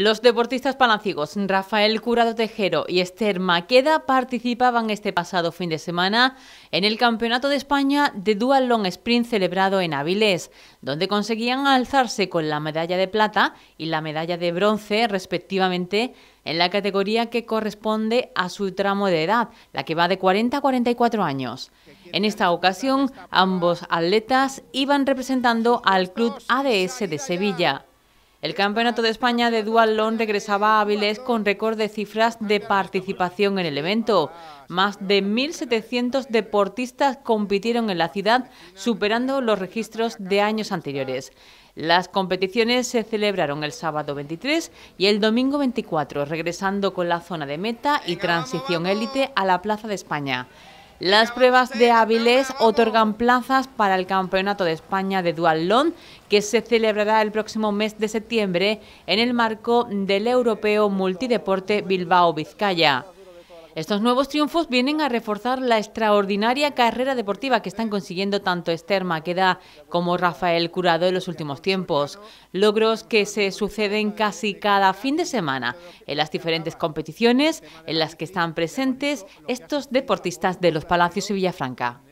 Los deportistas palancigos Rafael Curado Tejero y Esther Maqueda participaban este pasado fin de semana en el Campeonato de España de Dual Long Sprint celebrado en Avilés, donde conseguían alzarse con la medalla de plata y la medalla de bronce respectivamente en la categoría que corresponde a su tramo de edad, la que va de 40 a 44 años. En esta ocasión, ambos atletas iban representando al Club ADS de Sevilla. El Campeonato de España de Long regresaba a Avilés con récord de cifras de participación en el evento. Más de 1.700 deportistas compitieron en la ciudad, superando los registros de años anteriores. Las competiciones se celebraron el sábado 23 y el domingo 24, regresando con la zona de meta y transición élite a la Plaza de España. Las pruebas de hábiles otorgan plazas para el Campeonato de España de Duatlón, que se celebrará el próximo mes de septiembre en el marco del Europeo Multideporte Bilbao-Vizcaya. Estos nuevos triunfos vienen a reforzar la extraordinaria carrera deportiva que están consiguiendo tanto Esther Maqueda como Rafael Curado en los últimos tiempos. Logros que se suceden casi cada fin de semana en las diferentes competiciones en las que están presentes estos deportistas de los Palacios y Villafranca.